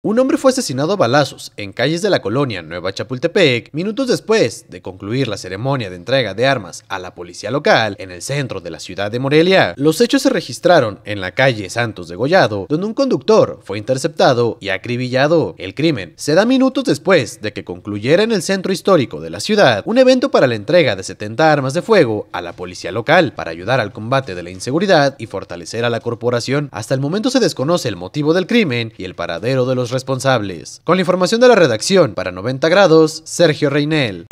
Un hombre fue asesinado a balazos en calles de la colonia Nueva Chapultepec minutos después de concluir la ceremonia de entrega de armas a la policía local en el centro de la ciudad de Morelia. Los hechos se registraron en la calle Santos de Gollado, donde un conductor fue interceptado y acribillado. El crimen se da minutos después de que concluyera en el centro histórico de la ciudad un evento para la entrega de 70 armas de fuego a la policía local para ayudar al combate de la inseguridad y fortalecer a la corporación. Hasta el momento se desconoce el motivo del crimen y el paradero de los responsables. Con la información de la redacción, para 90 grados, Sergio Reinel.